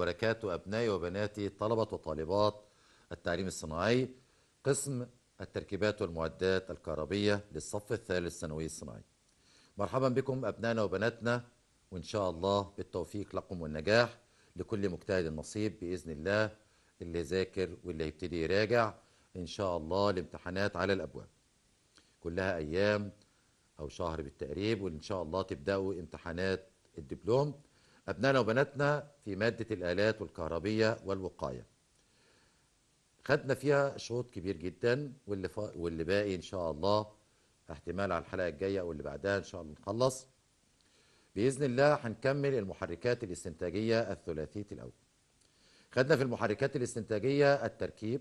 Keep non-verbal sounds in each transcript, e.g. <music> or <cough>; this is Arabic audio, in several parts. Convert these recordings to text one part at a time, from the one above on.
وبركاته أبنائي وبناتي طلبة وطالبات التعليم الصناعي قسم التركيبات والمعدات الكهربية للصف الثالث ثانوي الصناعي مرحبا بكم أبنائنا وبناتنا وإن شاء الله بالتوفيق لكم والنجاح لكل مجتهد نصيب بإذن الله اللي ذاكر واللي يبتدي يراجع إن شاء الله الامتحانات على الأبواب كلها أيام أو شهر بالتقريب وإن شاء الله تبدأوا امتحانات الدبلوم أبنائنا وبناتنا في مادة الآلات والكهربية والوقاية خدنا فيها شوط كبير جدا واللي, ف... واللي باقي إن شاء الله احتمال على الحلقة الجاية أو اللي بعدها إن شاء الله نخلص بإذن الله هنكمل المحركات الاستنتاجية الثلاثية الأول خدنا في المحركات الاستنتاجية التركيب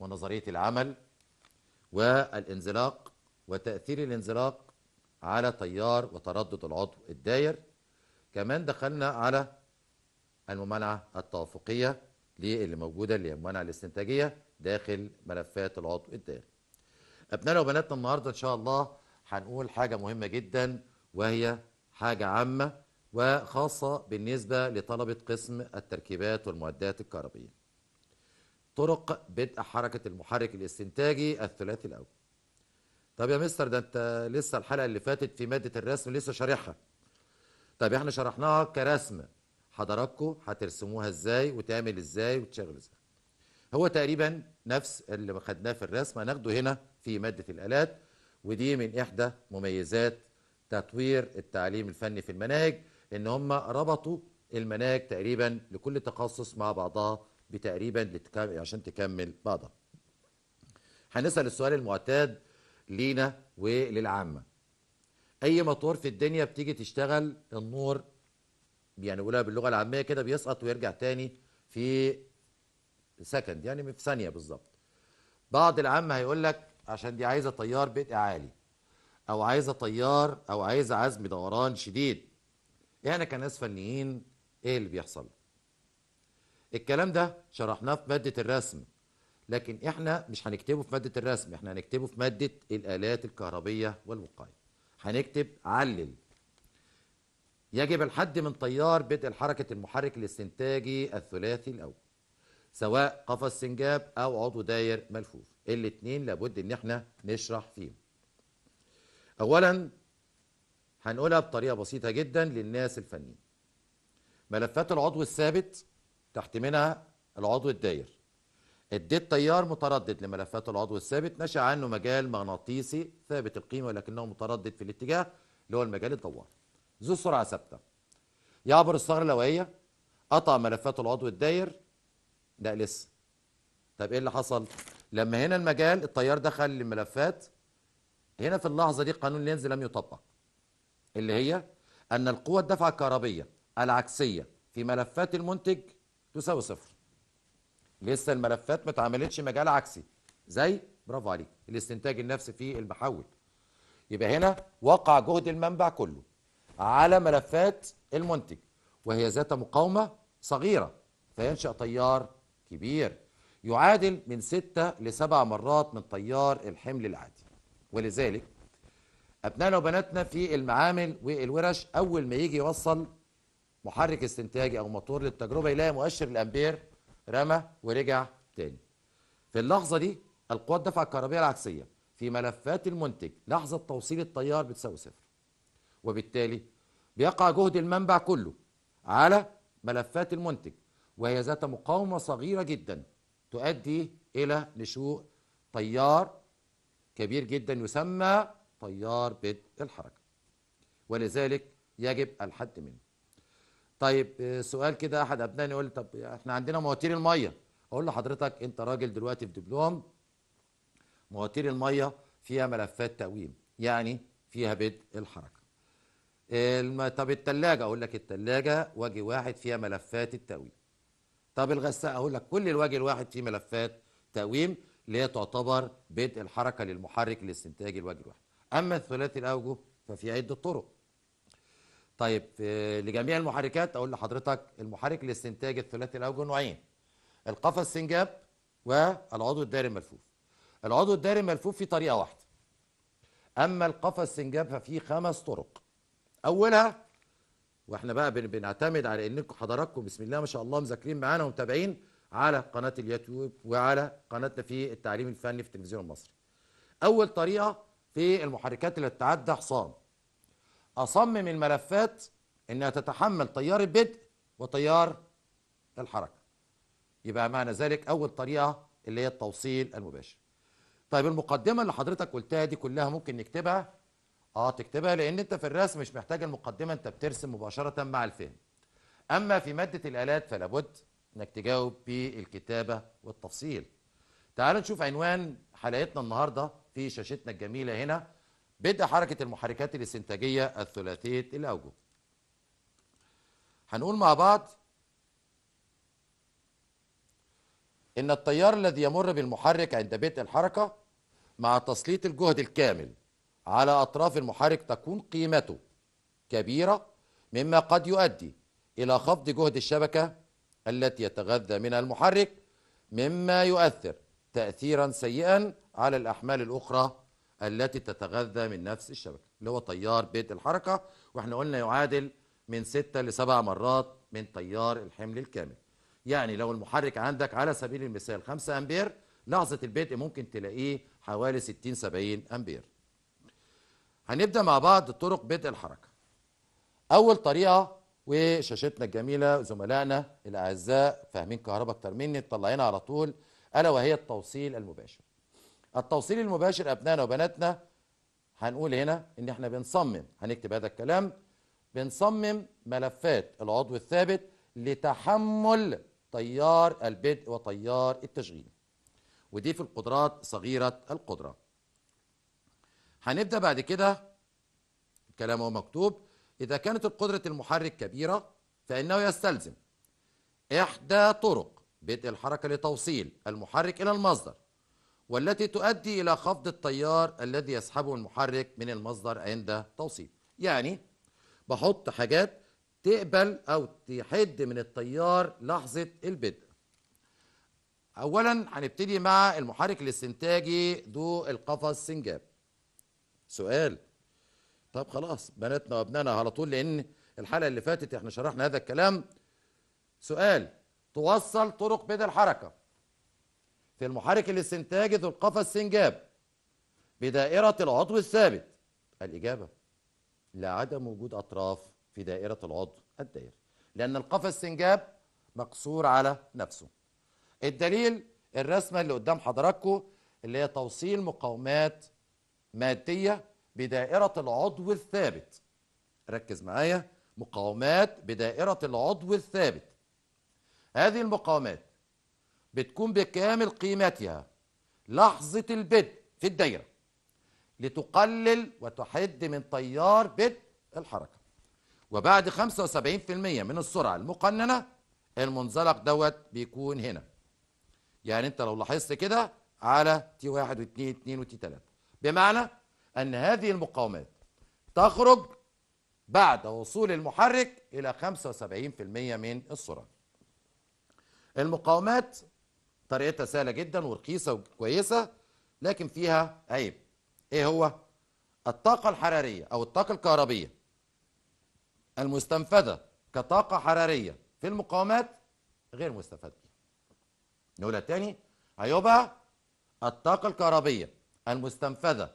ونظرية العمل والانزلاق وتأثير الانزلاق على تيار وتردد العضو الداير كمان دخلنا على الممانعة التوافقية اللي موجودة اللي هي الممانعة الاستنتاجية داخل ملفات العضو الداخلي. أبنائنا وبناتنا النهاردة إن شاء الله هنقول حاجة مهمة جدا وهي حاجة عامة وخاصة بالنسبة لطلبة قسم التركيبات والمعدات الكهربية. طرق بدء حركة المحرك الاستنتاجي الثلاثي الأول. طب يا مستر ده أنت لسه الحلقة اللي فاتت في مادة الرسم لسه شارحها. طيب احنا شرحناها كرسمه حضراتكم هترسموها ازاي وتعمل ازاي وتشغل ازاي هو تقريبا نفس اللي خدناه في الرسم هناخده هنا في ماده الالات ودي من احدى مميزات تطوير التعليم الفني في المناهج ان هم ربطوا المناهج تقريبا لكل تخصص مع بعضها بتقريبا لتكمل عشان تكمل بعضها هنسال السؤال المعتاد لينا وللعامه اي موتور في الدنيا بتيجي تشتغل النور يعني بيقولها باللغه العاميه كده بيسقط ويرجع تاني في سكند يعني في ثانيه بالظبط بعض العام هيقول لك عشان دي عايزه تيار بدء عالي او عايزه تيار او عايزه عزم دوران شديد احنا كناس فنيين ايه اللي بيحصل الكلام ده شرحناه في ماده الرسم لكن احنا مش هنكتبه في ماده الرسم احنا هنكتبه في ماده الالات الكهربيه والوقايه هنكتب علل يجب الحد من تيار بدء حركة المحرك الاستنتاجي الثلاثي الأول سواء قفص سنجاب أو عضو داير ملفوف الاتنين لابد إن احنا نشرح فيهم أولا هنقولها بطريقة بسيطة جدا للناس الفنيين ملفات العضو الثابت تحت منها العضو الداير اديت تيار متردد لملفات العضو الثابت نشأ عنه مجال مغناطيسي ثابت القيمة ولكنه متردد في الاتجاه اللي هو المجال الدوار ذو سرعة ثابتة يعبر الثغرة الهوائية قطع ملفات العضو الداير لا لسه طب ايه اللي حصل لما هنا المجال التيار دخل للملفات هنا في اللحظة دي قانون لينز لم يطبق اللي هي أن القوة الدفعه الكهربية العكسية في ملفات المنتج تساوي صفر لسه الملفات ما اتعملتش مجال عكسي زي برافو عليك الاستنتاج النفسي في المحول يبقى هنا وقع جهد المنبع كله على ملفات المنتج وهي ذات مقاومه صغيره فينشا تيار كبير يعادل من ستة لسبع مرات من تيار الحمل العادي ولذلك أبنائنا وبناتنا في المعامل والورش أول ما يجي يوصل محرك استنتاجي أو موتور للتجربة يلاقي مؤشر الأمبير رمى ورجع تاني في اللحظة دي القوات دفع الكهربية العكسية في ملفات المنتج لحظة توصيل التيار بتساوي صفر وبالتالي بيقع جهد المنبع كله على ملفات المنتج وهي ذات مقاومة صغيرة جدا تؤدي إلى نشوء تيار كبير جدا يسمى تيار بدء الحركة ولذلك يجب الحد منه طيب آه، سؤال كده احد ابنائي يقول طب احنا عندنا مواتير الميه اقول لحضرتك انت راجل دلوقتي في دبلوم مواتير الميه فيها ملفات تقويم يعني فيها بدء الحركه الم... طب التلاجة أقول لك التلاجة وجه واحد فيها ملفات التقويم طب الغسالة أقول لك كل الوجه الواحد فيه ملفات تقويم اللي هي تعتبر بدء الحركة للمحرك لاستنتاج الوجه الواحد أما الثلاثي الأوجه ففي عدة طرق طيب لجميع المحركات اقول لحضرتك المحرك لاستنتاج الثلاثي الاوجه نوعين القفص سنجاب والعضو الداري الملفوف العضو الداري الملفوف في طريقه واحده اما القفص سنجاب ففيه خمس طرق اولها واحنا بقى بنعتمد على انكم حضراتكم بسم الله ما شاء الله مذاكرين معانا ومتابعين على قناه اليوتيوب وعلى قناتنا في التعليم الفني في التلفزيون المصري اول طريقه في المحركات اللي تتعدى حصان أصمم الملفات إنها تتحمل تيار البدء وتيار الحركة يبقى معنى ذلك أول طريقة اللي هي التوصيل المباشر طيب المقدمة اللي حضرتك قلتها دي كلها ممكن نكتبها اه تكتبها لان انت في الرسم مش محتاج المقدمه انت بترسم مباشره مع الفهم اما في ماده الالات فلا بد انك تجاوب بالكتابه والتفصيل تعال نشوف عنوان حلقتنا النهارده في شاشتنا الجميله هنا بدء حركة المحركات الاستنتاجية الثلاثية الأوجه هنقول مع بعض إن التيار الذي يمر بالمحرك عند بدء الحركة مع تسليط الجهد الكامل على أطراف المحرك تكون قيمته كبيرة مما قد يؤدي إلى خفض جهد الشبكة التي يتغذى منها المحرك مما يؤثر تأثيرا سيئا على الأحمال الأخرى التي تتغذى من نفس الشبكة اللي هو تيار بيت الحركة واحنا قلنا يعادل من ستة لسبع مرات من تيار الحمل الكامل يعني لو المحرك عندك على سبيل المثال 5 أمبير لحظة البدء ممكن تلاقيه حوالي 60 70 أمبير هنبدأ مع بعض طرق بدء الحركة أول طريقة وشاشتنا الجميلة زملائنا الأعزاء فاهمين كهرباء أكتر مني مطلعينها على طول ألا وهي التوصيل المباشر التوصيل المباشر أبنائنا وبناتنا هنقول هنا إن إحنا بنصمم هنكتب هذا الكلام بنصمم ملفات العضو الثابت لتحمل تيار البدء وتيار التشغيل ودي في القدرات صغيرة القدرة هنبدأ بعد كده الكلام هو مكتوب إذا كانت القدرة المحرك كبيرة فإنه يستلزم إحدى طرق بدء الحركة لتوصيل المحرك إلى المصدر والتي تؤدي إلى خفض التيار الذي يسحبه المحرك من المصدر عند توصيل يعني بحط حاجات تقبل أو تحد من التيار لحظة البدء أولا هنبتدي مع المحرك الاستنتاجي ذو القفص سنجاب سؤال طب خلاص بناتنا وابنائنا على طول لأن الحلقة اللي فاتت احنا شرحنا هذا الكلام سؤال توصل طرق بدء الحركة في المحرك الاستنتاجي ذو القفا السنجاب بدائرة العضو الثابت الإجابة لا عدم وجود أطراف في دائرة العضو الدائري لأن القفا السنجاب مقصور على نفسه الدليل الرسمة اللي قدام حضراتكم اللي هي توصيل مقاومات مادية بدائرة العضو الثابت ركز معايا مقاومات بدائرة العضو الثابت هذه المقاومات بتكون بكامل قيمتها لحظة البدء في الدايرة لتقلل وتحد من تيار بدء الحركة وبعد 75% من السرعة المقننة المنزلق دوت بيكون هنا يعني انت لو لاحظت كده على تي 1 وتي 2 وتي 3 بمعنى ان هذه المقاومات تخرج بعد وصول المحرك الى 75% من السرعه المقاومات طريقتها سهله جدا ورخيصه وكويسه لكن فيها عيب ايه هو الطاقه الحراريه او الطاقه الكهربيه المستنفذه كطاقه حراريه في المقاومات غير مستفاده نقولها تاني عيوبها الطاقه الكهربيه المستنفذه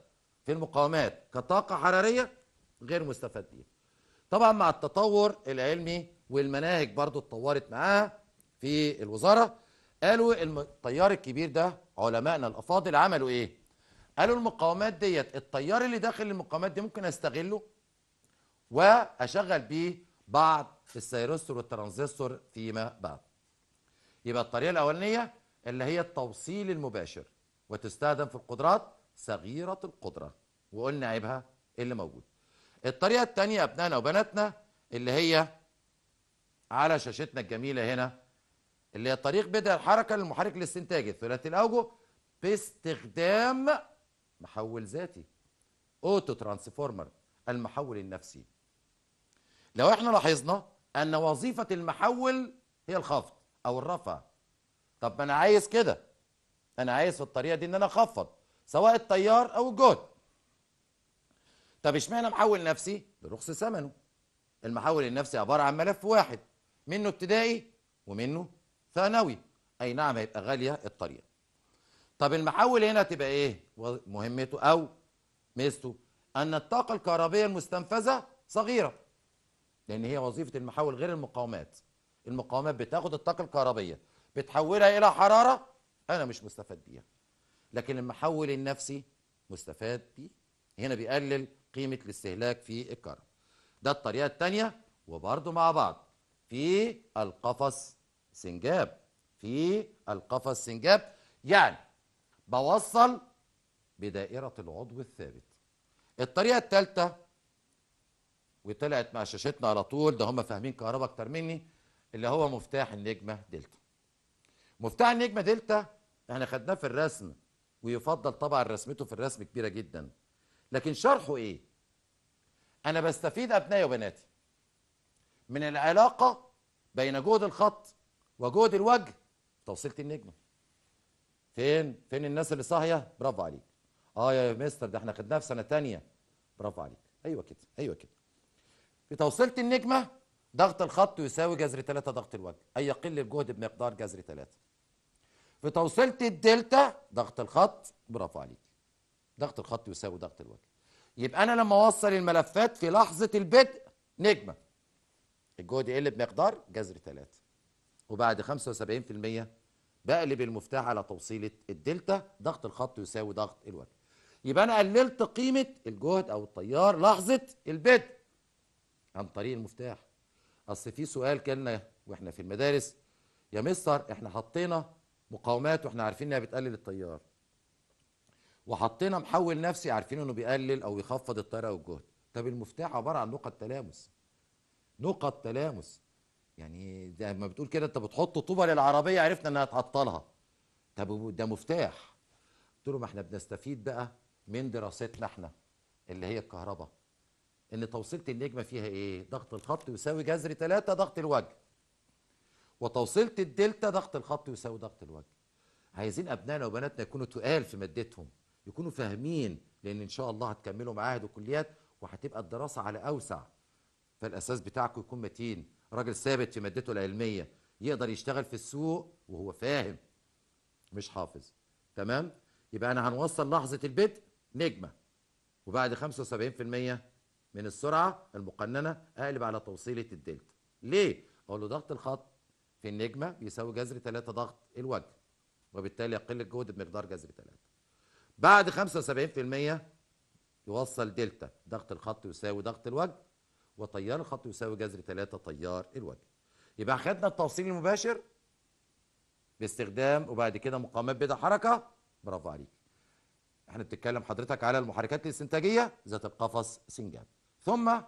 في المقاومات كطاقه حراريه غير مستفاده طبعا مع التطور العلمي والمناهج برضو اتطورت معاها في الوزاره قالوا الطيار الكبير ده علمائنا الافاضل عملوا ايه قالوا المقاومات ديت التيار اللي داخل المقاومات دي ممكن استغله واشغل بيه بعض السيرستور والترانزستور فيما بعد يبقى الطريقه الاولانيه اللي هي التوصيل المباشر وتستخدم في القدرات صغيره القدره وقلنا عيبها اللي موجود الطريقه الثانيه ابنائنا وبناتنا اللي هي على شاشتنا الجميله هنا اللي هي طريق بدء الحركة للمحرك الاستنتاجي الثلاثي الأوجه باستخدام محول ذاتي أوتو ترانسفورمر المحول النفسي لو احنا لاحظنا أن وظيفة المحول هي الخفض أو الرفع طب ما أنا عايز كده أنا عايز في الطريقة دي إن أنا أخفض سواء التيار أو الجهد طب اشمعنى محول نفسي؟ برخص ثمنه المحول النفسي عبارة عن ملف واحد منه ابتدائي ومنه ثانوي اي نعم هيبقى غاليه الطريقه طب المحول هنا تبقى ايه مهمته او ميزته ان الطاقه الكهربيه المستنفذه صغيره لان هي وظيفه المحول غير المقاومات المقاومات بتاخد الطاقه الكهربيه بتحولها الى حراره انا مش مستفاد بيها لكن المحول النفسي مستفاد بيه هنا بيقلل قيمه الاستهلاك في الكهرباء ده الطريقه الثانيه وبرده مع بعض في القفص سنجاب في القفص سنجاب يعني بوصل بدائرة العضو الثابت الطريقة الثالثة وطلعت مع شاشتنا على طول ده هم فاهمين كهرباء أكتر مني اللي هو مفتاح النجمة دلتا مفتاح النجمة دلتا احنا خدناه في الرسم ويفضل طبعا رسمته في الرسم كبيرة جدا لكن شرحه ايه انا بستفيد ابنائي وبناتي من العلاقة بين جهد الخط وجهد الوجه توصيله النجمه فين فين الناس اللي صاحيه برافو عليك اه يا مستر ده احنا خدناه في سنه ثانيه برافو عليك ايوه كده ايوه كده في توصيله النجمه ضغط الخط يساوي جذر 3 ضغط الوجه اي يقل الجهد بمقدار جذر 3 في توصيله الدلتا ضغط الخط برافو عليك ضغط الخط يساوي ضغط الوجه يبقى انا لما اوصل الملفات في لحظه البدء نجمه الجهد يقل بمقدار جذر 3 وبعد 75% بقلب المفتاح على توصيله الدلتا ضغط الخط يساوي ضغط الوجه يبقى انا قللت قيمه الجهد او التيار لحظه البدء عن طريق المفتاح اصل في سؤال كان واحنا في المدارس يا مستر احنا حطينا مقاومات واحنا عارفين انها بتقلل التيار وحطينا محول نفسي عارفين انه بيقلل او يخفض التيار او الجهد طب المفتاح عباره عن نقط تلامس نقط تلامس يعني زي ما بتقول كده انت بتحط طوبه للعربيه عرفنا انها تعطلها طب ده مفتاح قلت له ما احنا بنستفيد بقى من دراستنا احنا اللي هي الكهرباء ان توصيله النجمه فيها ايه ضغط الخط يساوي جذر 3 ضغط الوجه وتوصيله الدلتا ضغط الخط يساوي ضغط الوجه عايزين ابنائنا وبناتنا يكونوا تقال في مادتهم يكونوا فاهمين لان ان شاء الله هتكملوا معاهد وكليات وهتبقى الدراسه على اوسع فالاساس بتاعكم يكون متين راجل ثابت في مادته العلميه يقدر يشتغل في السوق وهو فاهم مش حافظ تمام يبقى انا هنوصل لحظه البدء نجمه وبعد 75% من السرعه المقننه اقلب على توصيله الدلتا ليه اقول له ضغط الخط في النجمه بيساوي جذر 3 ضغط الوجه وبالتالي يقل الجهد بمقدار جذر 3 بعد 75% يوصل دلتا ضغط الخط يساوي ضغط الوجه وتيار الخط يساوي جذر 3 تيار الوجه يبقى خدنا التوصيل المباشر باستخدام وبعد كده مقامات بدا حركه برافو عليك احنا بنتكلم حضرتك على المحركات الاستنتاجيه ذات القفص سنجاب ثم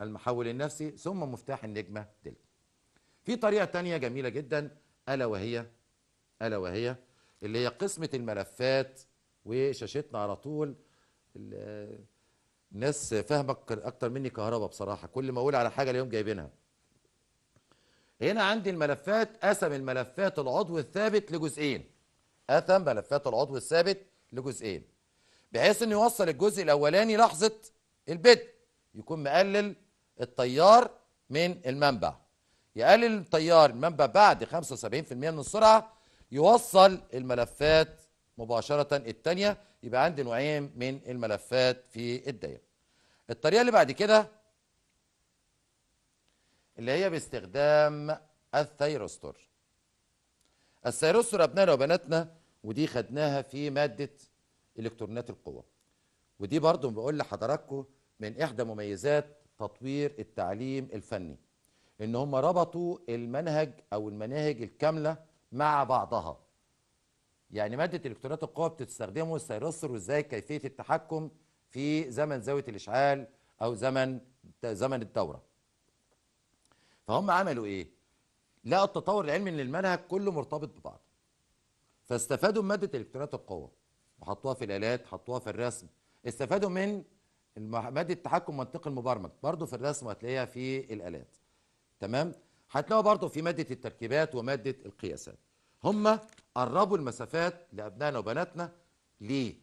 المحول النفسي ثم مفتاح النجمه دلتا في طريقه ثانيه جميله جدا الا وهي الا وهي اللي هي قسمه الملفات وشاشتنا على طول ناس فاهمك اكتر مني كهرباء بصراحه كل ما اقول على حاجه اليوم جايبينها هنا عندي الملفات قسم الملفات العضو الثابت لجزئين قسم ملفات العضو الثابت لجزئين بحيث انه يوصل الجزء الاولاني لحظه البدء يكون مقلل التيار من المنبع يقلل التيار المنبع بعد 75% من السرعه يوصل الملفات مباشرة التانية يبقى عندي نوعين من الملفات في الدايرة الطريقة اللي بعد كده اللي هي باستخدام الثيروستور الثيروستور أبنائنا وبناتنا ودي خدناها في مادة إلكترونات القوة ودي برضو بقول لحضراتكم من إحدى مميزات تطوير التعليم الفني إن هم ربطوا المنهج أو المناهج الكاملة مع بعضها يعني مادة إلكترونات القوة بتستخدمه السيروسر وإزاي كيفية التحكم في زمن زاوية الإشعال أو زمن زمن الدورة فهم عملوا إيه؟ لقوا التطور العلمي إن المنهج كله مرتبط ببعض فاستفادوا من مادة إلكترونات القوة وحطوها في الآلات حطوها في الرسم استفادوا من مادة التحكم منطقي المبرمج برضه في الرسم هتلاقيها في الآلات تمام؟ هتلاقوا برضه في مادة التركيبات ومادة القياسات هم قربوا المسافات لابنائنا وبناتنا ليه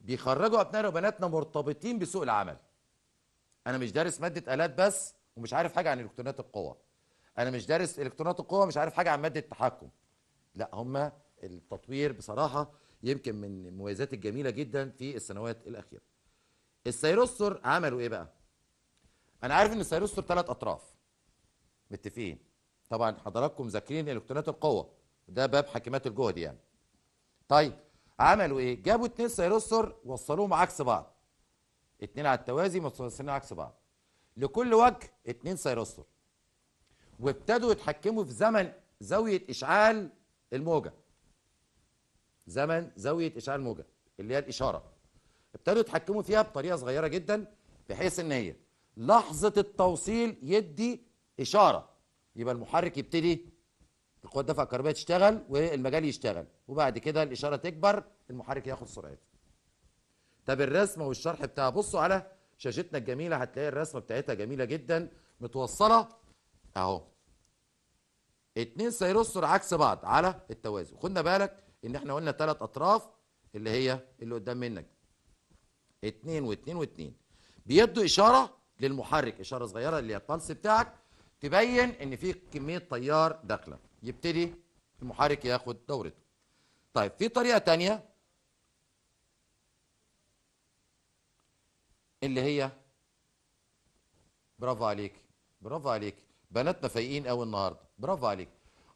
بيخرجوا ابنائنا وبناتنا مرتبطين بسوق العمل انا مش دارس ماده الات بس ومش عارف حاجه عن الكترونات القوى انا مش دارس الكترونات القوى مش عارف حاجه عن ماده التحكم لا هم التطوير بصراحه يمكن من المميزات الجميله جدا في السنوات الاخيره السيروستر عملوا ايه بقى انا عارف ان السيروستر ثلاث اطراف متفقين طبعا حضراتكم ذاكرين الكترونات القوه ده باب حكيمات الجهد يعني طيب عملوا ايه جابوا اتنين سيروستر وصلوهم عكس بعض اتنين على التوازي متوصلين عكس بعض لكل وجه اتنين سيروستر وابتدوا يتحكموا في زمن زاويه اشعال الموجه زمن زاويه اشعال الموجه اللي هي الاشاره ابتدوا يتحكموا فيها بطريقه صغيره جدا بحيث ان هي لحظه التوصيل يدي اشاره يبقى المحرك يبتدي القوه الدافعه الكهربائيه تشتغل والمجال يشتغل وبعد كده الاشاره تكبر المحرك ياخد سرعته طب الرسمه والشرح بتاعها بصوا على شاشتنا الجميله هتلاقي الرسمه بتاعتها جميله جدا متوصله اهو اتنين سيرسر عكس بعض على التوازي خدنا بالك ان احنا قلنا ثلاث اطراف اللي هي اللي قدام منك اتنين واتنين واتنين بيدوا اشاره للمحرك اشاره صغيره اللي هي البلس بتاعك تبين ان في كميه تيار داخله يبتدي المحرك ياخد دورته طيب في طريقه تانية اللي هي برافو عليك برافو عليك بناتنا فايقين قوي النهارده برافو عليك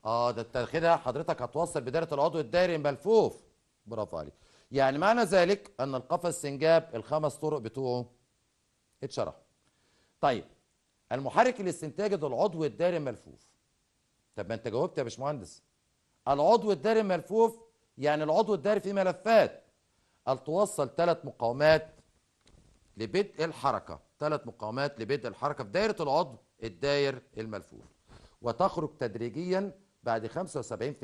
اه ده انت كده حضرتك هتوصل بدايه العضو الدائري ملفوف برافو عليك يعني معنى ذلك ان القفص السنجاب الخمس طرق بتوعه اتشرحوا طيب المحرك الاستنتاجي ده العضو الدائري ملفوف طب ما انت جاوبت يا باشمهندس العضو الداري ملفوف يعني العضو الداري في ملفات قال توصل ثلاث مقاومات لبدء الحركه ثلاث مقاومات لبدء الحركه في دايره العضو الداير الملفوف وتخرج تدريجيا بعد 75%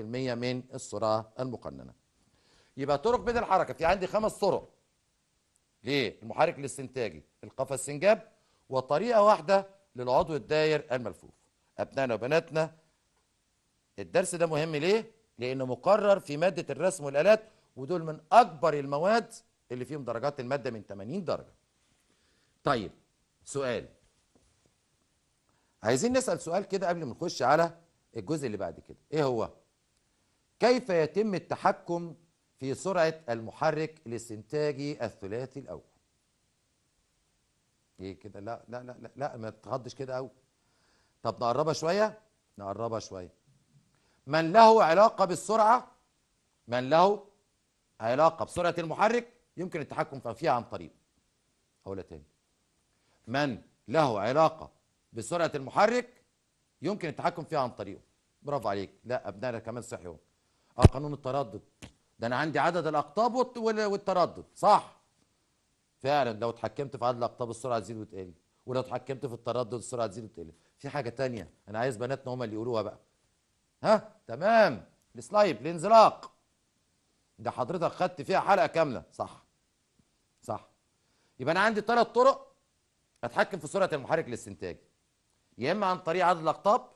من السرعه المقننه يبقى طرق بدء الحركه في عندي خمس طرق ليه المحرك الاستنتاجي القفا السنجاب وطريقه واحده للعضو الداير الملفوف ابنائنا وبناتنا الدرس ده مهم ليه؟ لأنه مقرر في مادة الرسم والآلات ودول من أكبر المواد اللي فيهم درجات المادة من 80 درجة. طيب سؤال عايزين نسأل سؤال كده قبل ما نخش على الجزء اللي بعد كده، إيه هو؟ كيف يتم التحكم في سرعة المحرك الاستنتاجي الثلاثي الأول؟ إيه كده؟ لا لا لا لا, ما تتغضش كده أوي. طب نقربها شوية؟ نقربها شوية. من له علاقة بالسرعة من له علاقة بسرعة المحرك يمكن التحكم فيها عن طريقه اقولها تاني من له علاقة بسرعة المحرك يمكن التحكم فيها عن طريقه برافو عليك لا أبنائنا كمان صحيوا اه قانون التردد ده أنا عندي عدد الأقطاب والتردد صح فعلا لو اتحكمت في عدد الأقطاب السرعة تزيد وتقل ولو اتحكمت في التردد السرعة تزيد وتقل في حاجة تانية أنا عايز بناتنا هما اللي يقولوها بقى ها تمام السلايب الانزلاق ده حضرتك خدت فيها حلقه كامله صح صح يبقى انا عندي ثلاث طرق اتحكم في سرعه المحرك الاستنتاجي يا اما عن طريق عدد الاقطاب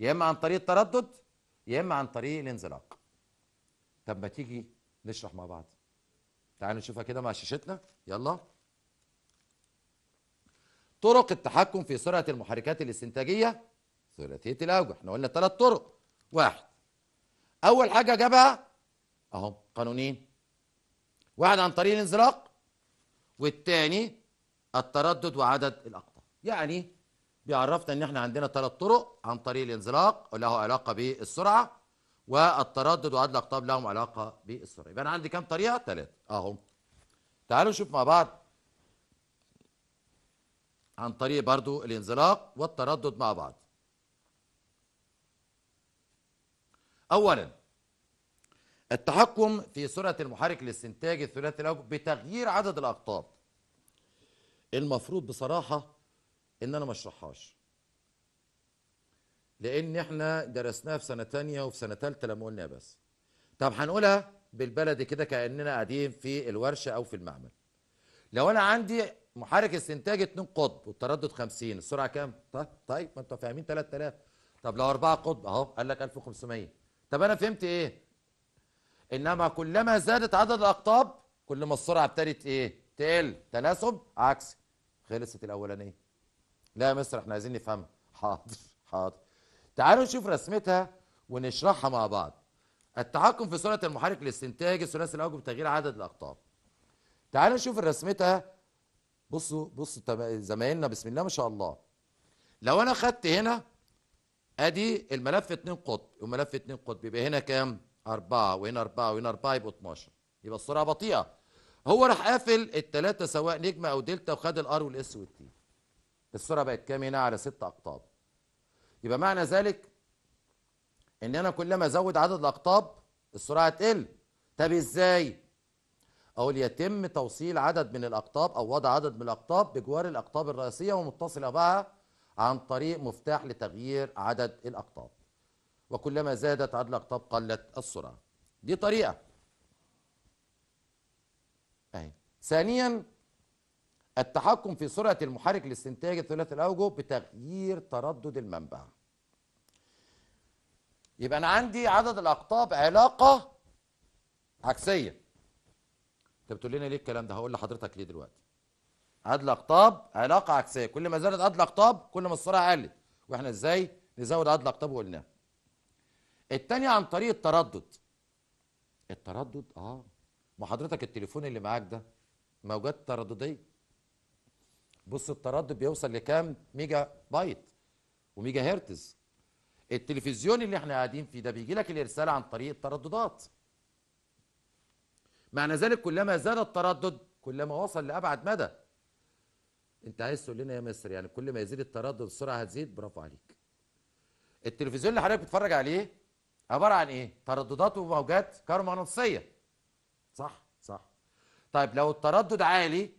يا اما عن طريق التردد يا اما عن طريق الانزلاق طب ما تيجي نشرح مع بعض تعالوا نشوفها كده مع شاشتنا يلا طرق التحكم في سرعه المحركات الاستنتاجيه ثلاثيه الاوجه احنا قلنا ثلاث طرق واحد اول حاجه جابها اهم قانونين واحد عن طريق الانزلاق والتاني التردد وعدد الاقطاب يعني بيعرفنا ان احنا عندنا ثلاث طرق عن طريق الانزلاق له علاقه بالسرعه والتردد وعدد الاقطاب لهم علاقه بالسرعه يبقى انا عندي كام طريقه ثلاثه اهم تعالوا نشوف مع بعض عن طريق برضو الانزلاق والتردد مع بعض أولا التحكم في سرعة المحرك للاستنتاج الثلاثي الأوجه بتغيير عدد الأقطاب المفروض بصراحة إن أنا ما أشرحهاش لأن إحنا درسناها في سنة تانية وفي سنة تالتة لما قلنا بس طب هنقولها بالبلدي كده كأننا قاعدين في الورشة أو في المعمل لو أنا عندي محرك استنتاج 2 قطب والتردد 50 السرعة كام؟ طيب طيب ما أنتوا فاهمين 3000 طب لو 4 قطب أهو قال لك 1500 طب انا فهمت ايه انما كلما زادت عدد الاقطاب كل ما السرعه ابتدت ايه تقل تناسب عكسي خلصت الاولانيه لا يا مستر احنا عايزين نفهمها حاضر حاضر تعالوا نشوف رسمتها ونشرحها مع بعض التحكم في سرعه المحرك لاستنتاج الثلاثي الاوجه بتغيير عدد الاقطاب تعالوا نشوف رسمتها بصوا بصوا زمايلنا بسم الله ما شاء الله لو انا خدت هنا ادي الملف 2 قطب وملف 2 قطب يبقى هنا كام 4 وهنا 4 وهنا 4 يبقوا 12 يبقى السرعه بطيئه هو راح قافل الثلاثه سواء نجمه او دلتا وخد الار والاس والتي السرعه بقت كام هنا على 6 اقطاب يبقى معنى ذلك ان انا كلما ازود عدد الاقطاب السرعه تقل طب ازاي اقول يتم توصيل عدد من الاقطاب او وضع عدد من الاقطاب بجوار الاقطاب الرئيسيه ومتصله بها عن طريق مفتاح لتغيير عدد الأقطاب وكلما زادت عدد الأقطاب قلت السرعة دي طريقة أهي ثانيا التحكم في سرعة المحرك لاستنتاج الثلاثي الأوجه بتغيير تردد المنبع يبقى أنا عندي عدد الأقطاب علاقة عكسية أنت بتقول لنا ليه الكلام ده هقول لحضرتك ليه دلوقتي عدد الاقطاب علاقه عكسيه كل ما زادت عدد الاقطاب كل ما السرعه قلت واحنا ازاي نزود عدد الاقطاب وقلناها التانية عن طريق التردد التردد اه ما حضرتك التليفون اللي معاك ده موجات تردديه بص التردد بيوصل لكام ميجا بايت وميجا هرتز التلفزيون اللي احنا قاعدين فيه ده بيجي لك الارسال عن طريق الترددات معنى ذلك كلما زاد التردد كلما وصل لابعد مدى انت عايز تقول لنا يا مصر يعني كل ما يزيد التردد السرعه هتزيد برافو عليك التلفزيون اللي حضرتك بتتفرج عليه عباره عن ايه ترددات وموجات كهرومغناطيسيه صح صح طيب لو التردد عالي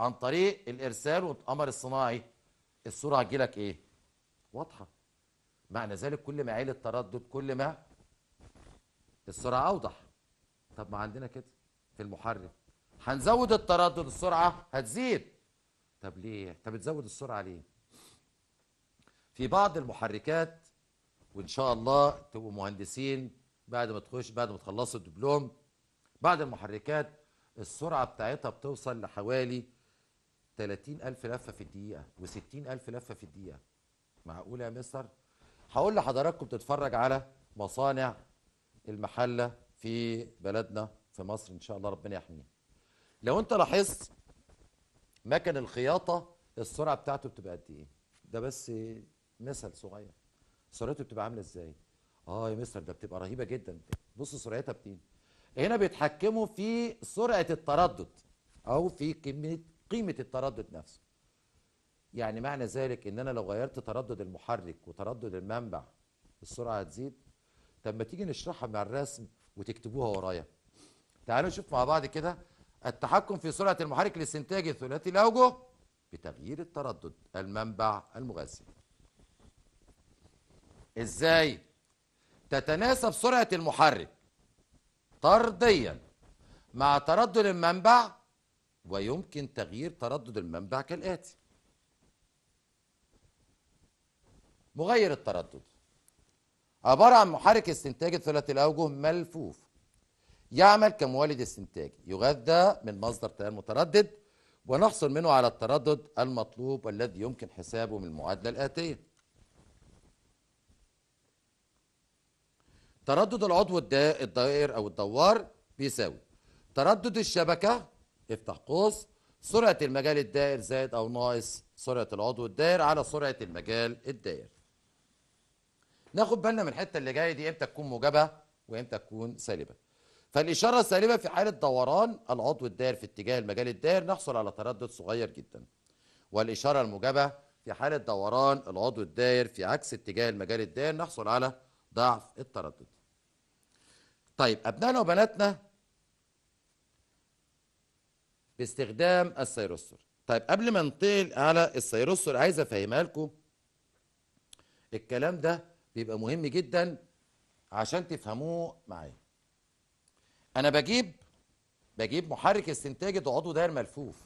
عن طريق الارسال والقمر الصناعي هتجي لك ايه واضحه معنى ذلك كل ما عالي التردد كل ما السرعه اوضح طب ما عندنا كده في المحرك هنزود التردد السرعه هتزيد طب ليه؟ طب بتزود السرعه ليه؟ في بعض المحركات وان شاء الله تبقوا مهندسين بعد ما تخش بعد ما تخلصوا الدبلوم بعض المحركات السرعه بتاعتها بتوصل لحوالي 30000 لفه في الدقيقه و60000 لفه في الدقيقه معقول يا مستر؟ هقول لحضراتكم تتفرج على مصانع المحله في بلدنا في مصر ان شاء الله ربنا يحميها. لو انت لاحظت مكن الخياطه السرعه بتاعته بتبقى قد ايه ده بس مثل صغير سرعته بتبقى عامله ازاي اه يا مستر ده بتبقى رهيبه جدا بص سرعتها بتين هنا بيتحكموا في سرعه التردد او في كميه قيمه التردد نفسه يعني معنى ذلك ان انا لو غيرت تردد المحرك وتردد المنبع السرعه هتزيد طب ما تيجي نشرحها مع الرسم وتكتبوها ورايا تعالوا نشوف مع بعض كده التحكم في سرعة المحرك لاستنتاج ثلاثي الأوجه بتغيير التردد المنبع المغذي إزاي؟ تتناسب سرعة المحرك طرديا مع تردد المنبع ويمكن تغيير تردد المنبع كالآتي مغير التردد عبارة عن محرك استنتاج ثلاثي الأوجه ملفوف يعمل كمولد استنتاجي يغذى من مصدر تيار متردد ونحصل منه على التردد المطلوب والذي يمكن حسابه من المعادلة الآتية تردد العضو الدائر أو الدوار بيساوي تردد الشبكة افتح قوس سرعة المجال الدائر زائد أو ناقص سرعة العضو الدائر على سرعة المجال الدائر ناخد بالنا من الحتة اللي جاية دي امتى تكون موجبة وامتى تكون سالبة فالإشارة السالبة في حالة دوران العضو الدائر في اتجاه المجال الدائر نحصل على تردد صغير جدا والإشارة الموجبة في حالة دوران العضو الدائر في عكس اتجاه المجال الدائر نحصل على ضعف التردد طيب أبنائنا وبناتنا باستخدام السيروسور طيب قبل ما ننتقل على السيروسور عايز أفهمها لكم الكلام ده بيبقى مهم جدا عشان تفهموه معايا انا بجيب بجيب محرك استنتاجي ضغطه داير ملفوف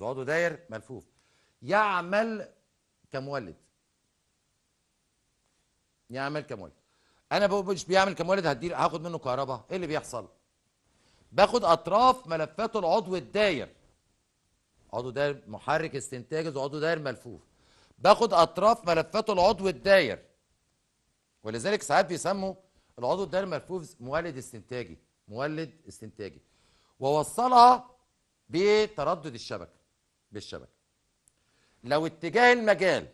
عضو داير ملفوف يعمل كمولد يعمل كمولد انا مش بيعمل كمولد هدي هاخد منه كهرباء ايه اللي بيحصل باخد اطراف ملفات العضو الداير عضو داير محرك استنتاجي عضو داير ملفوف باخد اطراف ملفات العضو الداير ولذلك ساعات بيسموا العضو الدائري الملفوف مولد استنتاجي مولد استنتاجي ووصلها بتردد الشبكه بالشبكه لو اتجاه المجال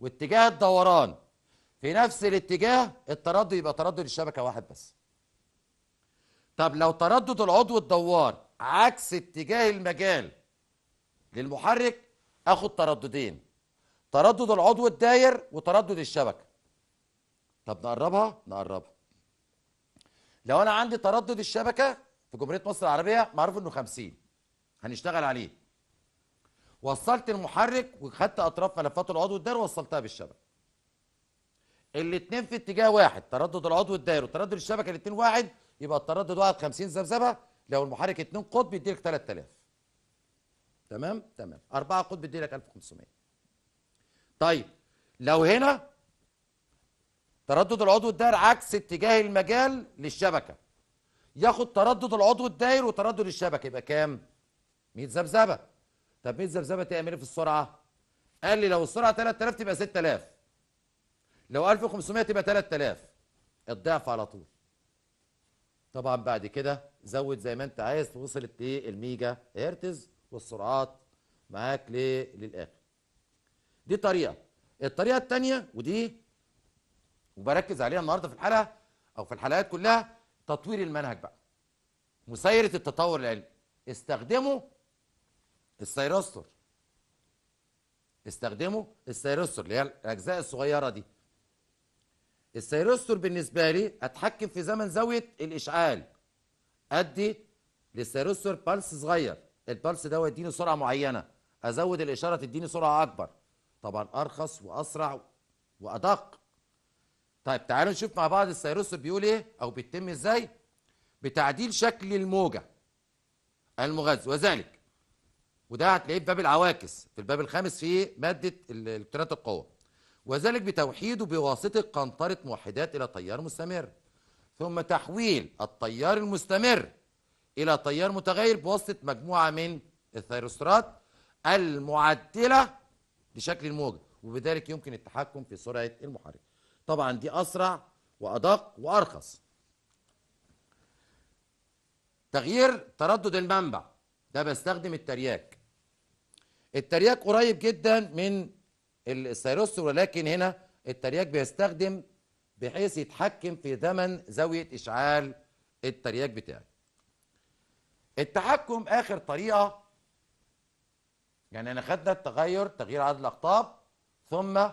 واتجاه الدوران في نفس الاتجاه التردد يبقى تردد الشبكه واحد بس طب لو تردد العضو الدوار عكس اتجاه المجال للمحرك اخد ترددين تردد العضو الداير وتردد الشبكه طب نقربها نقربها لو انا عندي تردد الشبكه في جمهوريه مصر العربيه معروف انه 50 هنشتغل عليه وصلت المحرك وخدت اطراف ملفات العضو الدائري ووصلتها بالشبكه الاثنين في اتجاه واحد تردد العضو الدائري وتردد الشبكه الاثنين واحد يبقى التردد واحد 50 ذبذبه لو المحرك 2 قطب لك 3000 تمام تمام 4 قطب لك 1500 طيب لو هنا تردد العضو الدائر عكس اتجاه المجال للشبكه ياخد تردد العضو الدائر وتردد الشبكه يبقى كام 100 ذبذبه طب 100 ذبذبه تعمل ايه في السرعه قال لي لو السرعه 3000 تبقى 6000 لو 1500 تبقى 3000 الضعف على طول طبعا بعد كده زود زي ما انت عايز وصلت للميجا إيه؟ هرتز والسرعات معاك للاخر دي طريقه الطريقه الثانيه ودي وبركز عليها النهارده في الحلقه او في الحلقات كلها تطوير المنهج بقى مسيره التطور العلمي استخدموا السيرستر استخدموا السيرستر اللي هي الاجزاء الصغيره دي السيرستر بالنسبه لي اتحكم في زمن زاويه الاشعال ادي للسيرستر بالس صغير البالس ده يديني سرعه معينه ازود الاشاره تديني سرعه اكبر طبعا ارخص واسرع وادق طيب تعالوا نشوف مع بعض السيروس بيقول ايه او بيتم ازاي بتعديل شكل الموجه المغذي وذلك وده هتلاقيه في باب العواكس في الباب الخامس في ماده الالكترونات القوه وذلك بتوحيده بواسطه قنطره موحدات الى تيار مستمر ثم تحويل التيار المستمر الى تيار متغير بواسطه مجموعه من الثيروسترات المعدله لشكل الموجه وبذلك يمكن التحكم في سرعه المحرك طبعا دي أسرع وأدق وأرخص تغيير تردد المنبع ده بستخدم الترياك الترياك قريب جدا من السيروس ولكن هنا الترياك بيستخدم بحيث يتحكم في زمن زاوية إشعال الترياك بتاعي التحكم آخر طريقة يعني أنا خدنا التغير تغيير عدد الأقطاب ثم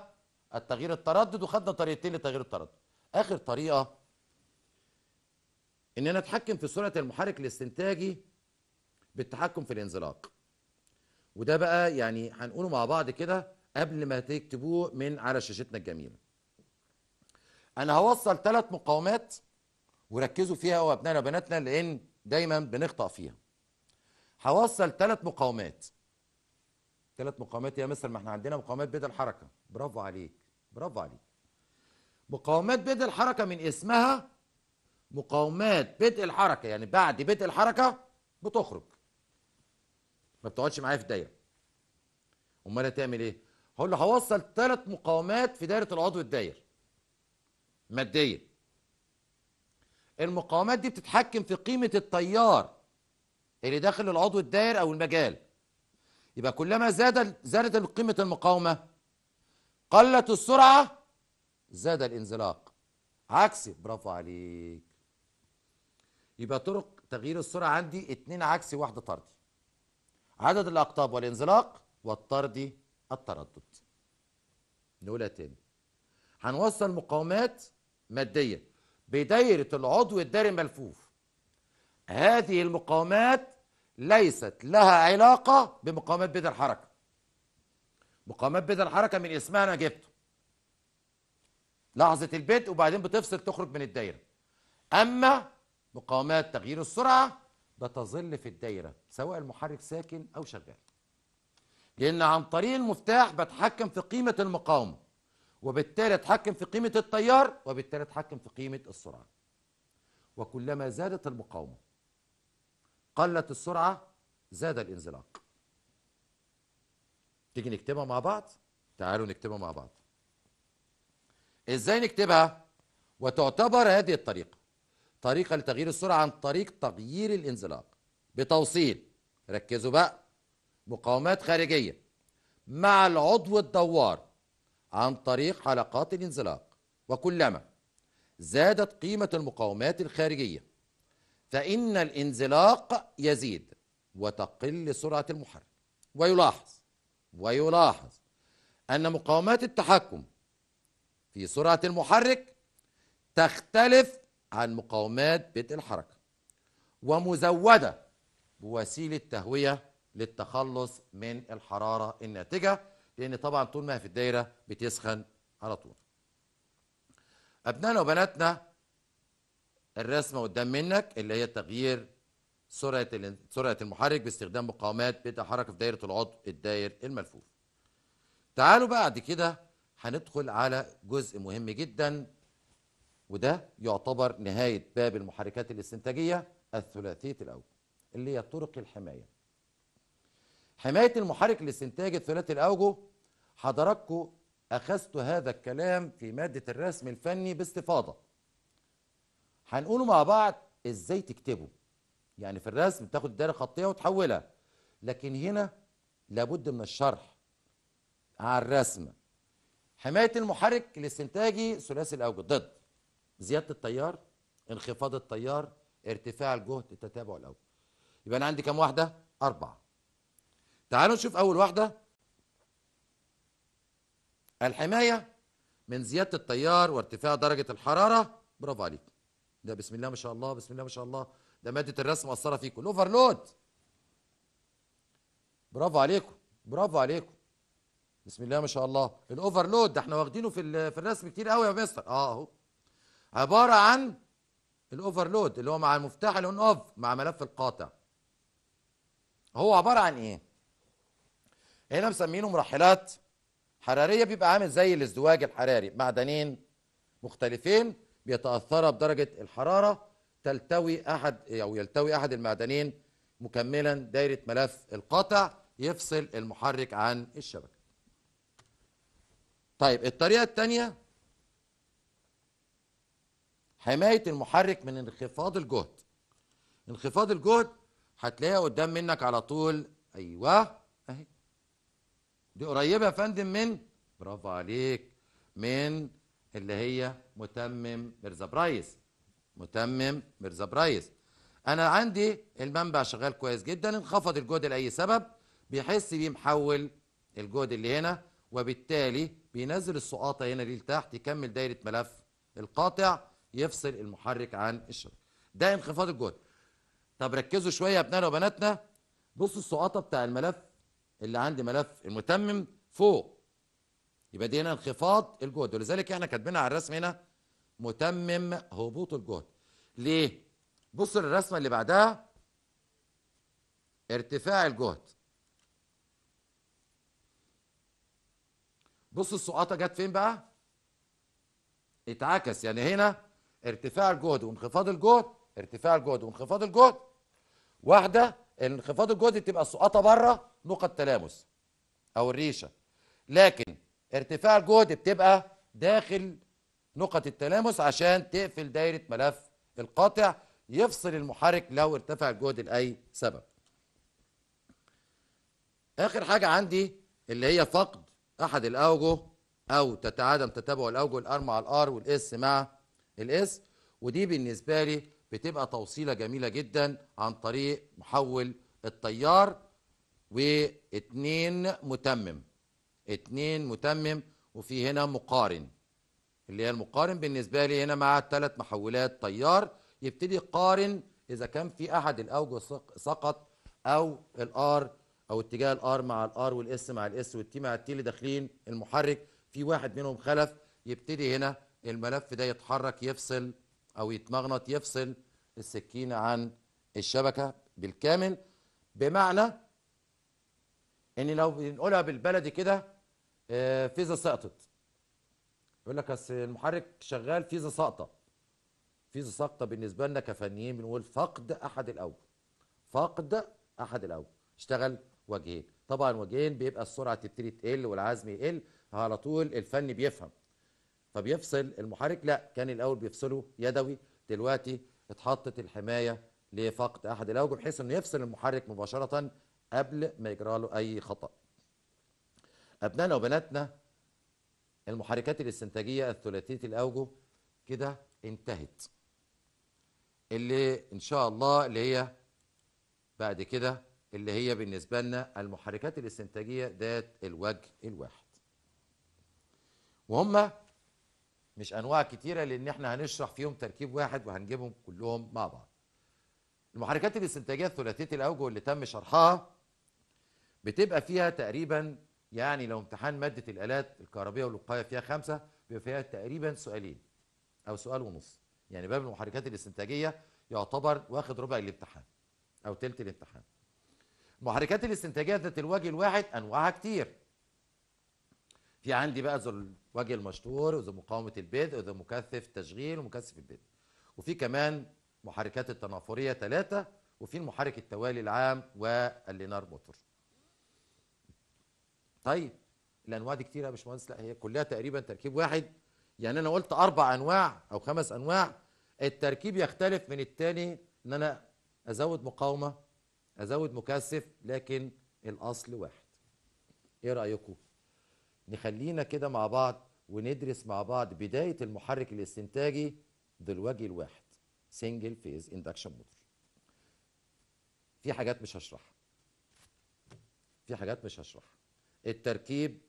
التغيير التردد وخدنا طريقتين لتغيير التردد اخر طريقه اننا نتحكم في سرعه المحرك الاستنتاجي بالتحكم في الانزلاق وده بقى يعني هنقوله مع بعض كده قبل ما تكتبوه من على شاشتنا الجميله انا هوصل ثلاث مقاومات وركزوا فيها وابنائنا وبناتنا لان دايما بنخطا فيها هوصل ثلاث مقاومات ثلاث مقاومات يا مستر ما احنا عندنا مقاومات بيد الحركه برافو عليك برافو عليك مقاومات بدء الحركه من اسمها مقاومات بدء الحركه يعني بعد بدء الحركه بتخرج ما بتقعدش معايا في الدايره امال هتعمل ايه هقول له هوصل ثلاث مقاومات في دايره العضو الداير ماديا المقاومات دي بتتحكم في قيمه التيار اللي داخل العضو الداير او المجال يبقى كلما زاد زادت قيمة المقاومة قلت السرعة زاد الانزلاق عكسي برافو عليك يبقى طرق تغيير السرعة عندي اتنين عكسي واحدة طردي عدد الأقطاب والانزلاق والطردي التردد نقولها تاني هنوصل مقاومات مادية بدايرة العضو الداري الملفوف هذه المقاومات ليست لها علاقة بمقاومات بدء الحركة مقاومات بدء الحركة من اسمها أنا جبته لحظة البدء وبعدين بتفصل تخرج من الدايرة أما مقاومات تغيير السرعة بتظل في الدايرة سواء المحرك ساكن أو شغال لأن عن طريق المفتاح بتحكم في قيمة المقاومة وبالتالي أتحكم في قيمة التيار وبالتالي أتحكم في قيمة السرعة وكلما زادت المقاومة قلت السرعة زاد الانزلاق تيجي نكتبها مع بعض تعالوا نكتبها مع بعض ازاي نكتبها وتعتبر هذه الطريقة طريقة لتغيير السرعة عن طريق تغيير الانزلاق بتوصيل ركزوا بقى مقاومات خارجية مع العضو الدوار عن طريق حلقات الانزلاق وكلما زادت قيمة المقاومات الخارجية فإن الانزلاق يزيد وتقل سرعة المحرك ويلاحظ ويلاحظ أن مقاومات التحكم في سرعة المحرك تختلف عن مقاومات بدء الحركة ومزودة بوسيلة تهوية للتخلص من الحرارة الناتجة لأن طبعا طول ما في الدايرة بتسخن على طول أبنائنا وبناتنا الرسمه قدام منك اللي هي تغيير سرعه سرعه المحرك باستخدام مقاومات حركه في دايره العضو الداير الملفوف. تعالوا بعد كده هندخل على جزء مهم جدا وده يعتبر نهايه باب المحركات الاستنتاجيه الثلاثيه الاوجه اللي هي طرق الحمايه. حمايه المحرك الاستنتاجي الثلاثي الاوجه حضراتكم اخذتوا هذا الكلام في ماده الرسم الفني باستفاضه هنقوله مع بعض ازاي تكتبه يعني في الرسم بتاخد الدايره الخطيه وتحولها لكن هنا لابد من الشرح على الرسم حمايه المحرك الاستنتاجي ثلاثي الاوجه ضد زياده التيار انخفاض التيار ارتفاع الجهد التتابع الاول يبقى انا عندي كام واحده اربعه تعالوا نشوف اول واحده الحمايه من زياده التيار وارتفاع درجه الحراره برافو عليك ده بسم الله ما شاء الله بسم الله ما شاء الله ده ماده الرسم مقصره فيكم الاوفرلود برافو عليكم برافو عليكم بسم الله ما شاء الله الاوفرلود ده احنا واخدينه في في الرسم كتير قوي يا مستر اه اهو عباره عن الاوفرلود اللي هو مع المفتاح الاون اوف مع ملف القاطع هو عباره عن ايه هنا مسمينه مرحلات حراريه بيبقى عامل زي الازدواج الحراري معدنين مختلفين بيتأثر بدرجة الحرارة تلتوي أحد أو يلتوي أحد المعدنين مكملا دايرة ملف القطع يفصل المحرك عن الشبكة. طيب الطريقة الثانية حماية المحرك من انخفاض الجهد. انخفاض الجهد هتلاقيها قدام منك على طول ايوه اهي دي قريبه يا فندم من برافو عليك من اللي هي متمم ميرزا برايس متمم ميرزا برايس انا عندي المنبع شغال كويس جدا انخفض الجهد لاي سبب بيحس بيه محول الجهد اللي هنا وبالتالي بينزل السقاطه هنا دي لتحت يكمل دايره ملف القاطع يفصل المحرك عن الشبكه ده انخفاض الجهد طب ركزوا شويه يا ابنائنا وبناتنا بصوا السقاطه بتاع الملف اللي عندي ملف المتمم فوق يبقى دي هنا انخفاض الجهد ولذلك احنا كاتبينها على الرسم هنا متمم هبوط الجهد ليه بص للرسمه اللي بعدها ارتفاع الجهد بص السقاطه جت فين بقى اتعكس يعني هنا ارتفاع الجهد وانخفاض الجهد ارتفاع الجهد وانخفاض الجهد واحده انخفاض الجهد تبقى السقاطه بره نقط تلامس او الريشه لكن ارتفاع الجهد بتبقى داخل نقط التلامس عشان تقفل دايره ملف القاطع يفصل المحرك لو ارتفع الجهد لاي سبب اخر حاجه عندي اللي هي فقد احد الاوجه او تتعدم تتابع الاوجه الار مع الار والاس مع الاس ودي بالنسبه لي بتبقى توصيله جميله جدا عن طريق محول التيار واثنين متمم اتنين متمم وفي هنا مقارن اللي هي المقارن بالنسبة لي هنا مع ثلاث محولات طيار يبتدي يقارن إذا كان في أحد الأوجه سقط أو الآر أو اتجاه الآر مع الآر والإس مع الإس والتي مع التي اللي داخلين المحرك في واحد منهم خلف يبتدي هنا الملف ده يتحرك يفصل أو يتمغنط يفصل السكينة عن الشبكة بالكامل بمعنى إن لو بنقولها بالبلدي كده آه، فيزا سقطت يقول لك اصل المحرك شغال فيزا ساقطه فيزا ساقطه بالنسبه لنا كفنيين بنقول فقد احد الاوجه فقد احد الاوجه اشتغل وجهين طبعا وجهين بيبقى السرعه تبتدي تقل والعزم يقل على طول الفني بيفهم فبيفصل المحرك لا كان الاول بيفصله يدوي دلوقتي اتحطت الحمايه لفقد احد الاوجه بحيث انه يفصل المحرك مباشره قبل ما يجرى له اي خطأ أبنائنا وبناتنا المحركات الاستنتاجية الثلاثية الأوجه كده انتهت اللي إن شاء الله اللي هي بعد كده اللي هي بالنسبة لنا المحركات الاستنتاجية ذات الوجه الواحد وهم مش أنواع كتيرة لأن احنا هنشرح فيهم تركيب واحد وهنجيبهم كلهم مع بعض المحركات الاستنتاجية الثلاثية الأوجه اللي تم شرحها بتبقى فيها تقريبا يعني لو امتحان مادة الآلات الكهربية والوقاية فيها خمسة بيبقى فيها تقريبا سؤالين أو سؤال ونص يعني باب المحركات الاستنتاجية يعتبر واخد ربع الامتحان أو تلت الامتحان المحركات الاستنتاجية ذات الوجه الواحد أنواعها كتير في عندي بقى ذو الوجه المشطور وذو مقاومة البدء وذو مكثف تشغيل ومكثف البدء وفي كمان محركات التنافرية ثلاثة وفي المحرك التوالي العام واللينار موتور طيب الانواع دي كتيره يا باشمهندس لا هي كلها تقريبا تركيب واحد يعني انا قلت اربع انواع او خمس انواع التركيب يختلف من التاني ان انا ازود مقاومه ازود مكثف لكن الاصل واحد ايه رايكم نخلينا كده مع بعض وندرس مع بعض بدايه المحرك الاستنتاجي دلوجي الواحد سنجل فيز اندكشن موتور في حاجات مش هشرحها في حاجات مش هشرحها التركيب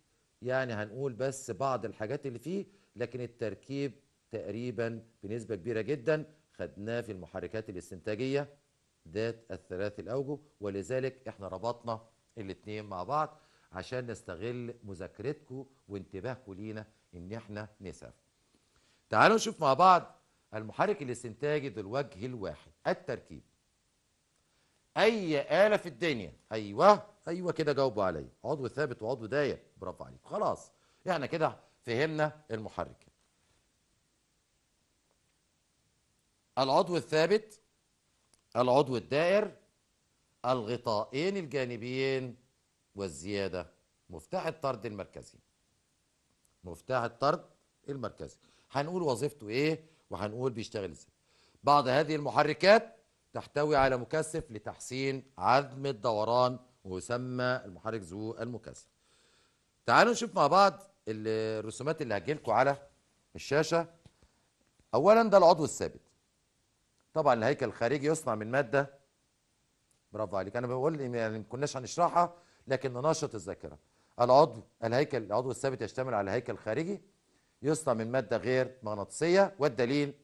يعني هنقول بس بعض الحاجات اللي فيه لكن التركيب تقريبا بنسبة كبيرة جدا خدناه في المحركات الاستنتاجية ذات الثلاث الأوجه ولذلك احنا ربطنا الاتنين مع بعض عشان نستغل مذاكرتكم وانتباهكم لينا ان احنا نسف تعالوا نشوف مع بعض المحرك الاستنتاجي ذو الوجه الواحد التركيب اي آلة في الدنيا ايوه ايوه كده جاوبوا عليا عضو ثابت وعضو داير برافو عليك خلاص احنا كده فهمنا المحرك العضو الثابت العضو الدائر الغطائين الجانبيين والزيادة مفتاح الطرد المركزي مفتاح الطرد المركزي هنقول وظيفته ايه وهنقول بيشتغل ازاي بعض هذه المحركات تحتوي على مكثف لتحسين عزم الدوران ويسمى المحرك ذو المكثف تعالوا نشوف مع بعض الرسومات اللي لكم على الشاشه اولا ده العضو الثابت طبعا الهيكل الخارجي يصنع من ماده برافو عليك انا بقول يعني ما كناش هنشرحها لكن ننشط الذاكره العضو الهيكل العضو الثابت يشتمل على هيكل خارجي يصنع من ماده غير مغناطيسيه والدليل